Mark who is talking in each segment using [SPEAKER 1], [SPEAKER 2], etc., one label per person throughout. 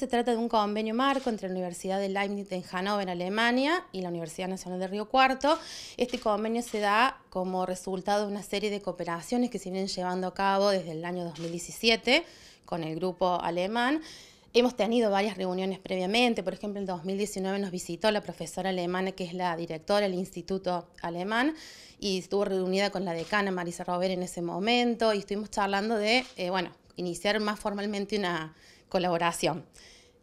[SPEAKER 1] Se trata de un convenio marco entre la Universidad de Leibniz en Hannover, Alemania, y la Universidad Nacional de Río Cuarto. Este convenio se da como resultado de una serie de cooperaciones que se vienen llevando a cabo desde el año 2017 con el grupo alemán. Hemos tenido varias reuniones previamente, por ejemplo, en 2019 nos visitó la profesora alemana, que es la directora del Instituto Alemán, y estuvo reunida con la decana Marisa Robert en ese momento, y estuvimos charlando de, eh, bueno, iniciar más formalmente una colaboración.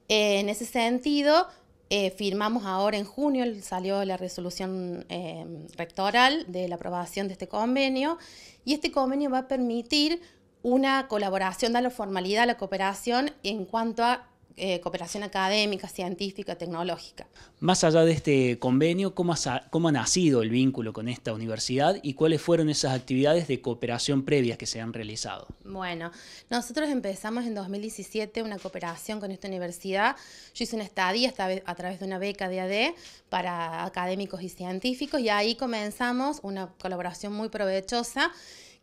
[SPEAKER 1] Eh, en ese sentido, eh, firmamos ahora en junio, salió la resolución eh, rectoral de la aprobación de este convenio y este convenio va a permitir una colaboración, dar la formalidad a la cooperación en cuanto a eh, cooperación académica, científica, tecnológica.
[SPEAKER 2] Más allá de este convenio, ¿cómo ha, ha nacido el vínculo con esta universidad y cuáles fueron esas actividades de cooperación previas que se han realizado?
[SPEAKER 1] Bueno, nosotros empezamos en 2017 una cooperación con esta universidad. Yo hice una estadía a través de una beca de AD e para académicos y científicos y ahí comenzamos una colaboración muy provechosa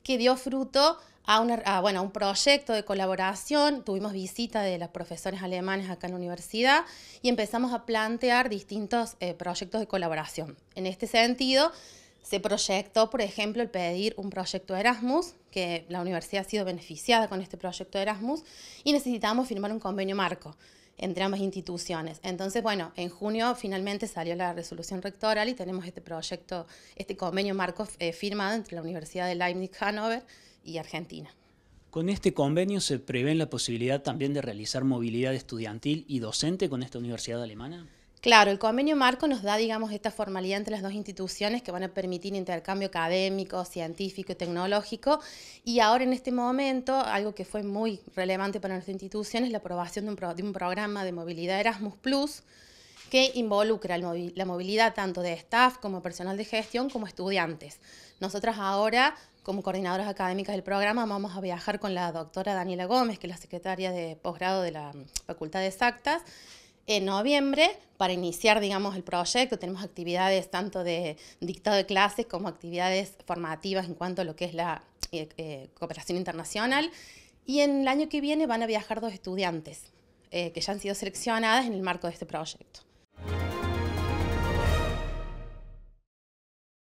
[SPEAKER 1] que dio fruto a, un proyecto de colaboración. Tuvimos visita de los profesores alemanes acá en la universidad y empezamos a plantear distintos eh, proyectos de colaboración. En este sentido, se proyectó, por ejemplo, el pedir un proyecto Erasmus, que la universidad ha sido beneficiada con este proyecto Erasmus, y necesitábamos firmar un convenio marco entre ambas instituciones. Entonces, bueno, en junio finalmente salió la resolución rectoral y tenemos este proyecto, este convenio marco eh, firmado entre la Universidad de Leibniz Hannover y Argentina.
[SPEAKER 2] Con este convenio se prevé la posibilidad también de realizar movilidad estudiantil y docente con esta universidad alemana.
[SPEAKER 1] Claro, el convenio marco nos da, digamos, esta formalidad entre las dos instituciones que van a permitir intercambio académico, científico y tecnológico. Y ahora en este momento, algo que fue muy relevante para nuestra institución es la aprobación de un, programa de movilidad Erasmus Plus que involucra la movilidad tanto de staff como personal de gestión como estudiantes. Nosotras ahora como coordinadoras académicas del programa, vamos a viajar con la doctora Daniela Gómez, que es la secretaria de posgrado de la mm, Facultad de Exactas, en noviembre para iniciar, digamos, el proyecto. Tenemos actividades tanto de dictado de clases como actividades formativas en cuanto a lo que es la eh, eh, cooperación internacional. Y en el año que viene van a viajar dos estudiantes eh, que ya han sido seleccionadas en el marco de este proyecto.